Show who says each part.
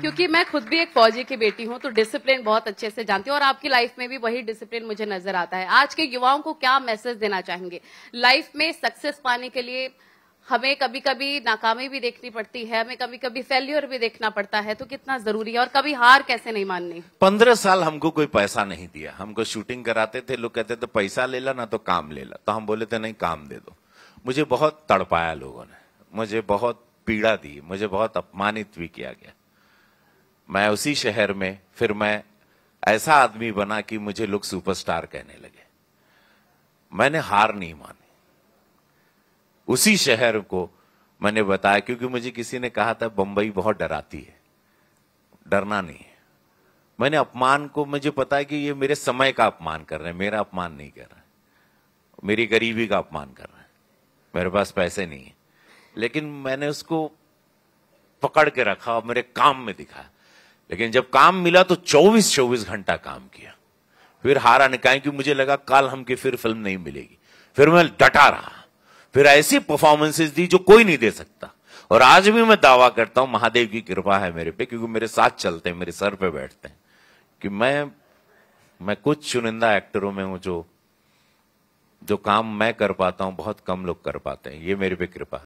Speaker 1: क्योंकि मैं खुद भी एक फौजी की बेटी हूँ तो डिसिप्लिन बहुत अच्छे से जानती हूँ और आपकी लाइफ में भी वही डिसिप्लिन मुझे नजर आता है आज के युवाओं को क्या मैसेज देना चाहेंगे लाइफ में सक्सेस पाने के लिए हमें कभी कभी नाकामी भी देखनी पड़ती है हमें कभी कभी फेल्यूर भी देखना पड़ता है तो कितना जरूरी है और कभी हार कैसे नहीं माननी
Speaker 2: पंद्रह साल हमको कोई पैसा नहीं दिया हमको शूटिंग कराते थे लोग कहते थे पैसा ले ला ना तो काम ले ला तो हम बोले थे नहीं काम दे दो मुझे बहुत तड़पाया लोगों ने मुझे बहुत पीड़ा दी मुझे बहुत अपमानित भी किया गया मैं उसी शहर में फिर मैं ऐसा आदमी बना कि मुझे लोग सुपरस्टार कहने लगे मैंने हार नहीं मानी उसी शहर को मैंने बताया क्योंकि मुझे किसी ने कहा था बंबई बहुत डराती है डरना नहीं है मैंने अपमान को मुझे पता है कि ये मेरे समय का अपमान कर रहे हैं मेरा अपमान नहीं कर रहा है मेरी गरीबी का अपमान कर रहा है मेरे पास पैसे नहीं है लेकिन मैंने उसको पकड़ के रखा और मेरे काम में दिखाया लेकिन जब काम मिला तो 24 24 घंटा काम किया फिर हारा निकाय क्योंकि मुझे लगा कल हमकी फिर फिल्म नहीं मिलेगी फिर मैं डटा रहा फिर ऐसी परफॉर्मेंसेज दी जो कोई नहीं दे सकता और आज भी मैं दावा करता हूं महादेव की कृपा है मेरे पे क्योंकि मेरे साथ चलते हैं मेरे सर पे बैठते हैं कि मैं मैं कुछ चुनिंदा एक्टरों में हूं जो जो काम मैं कर पाता हूं बहुत कम लोग कर पाते हैं ये मेरे पे कृपा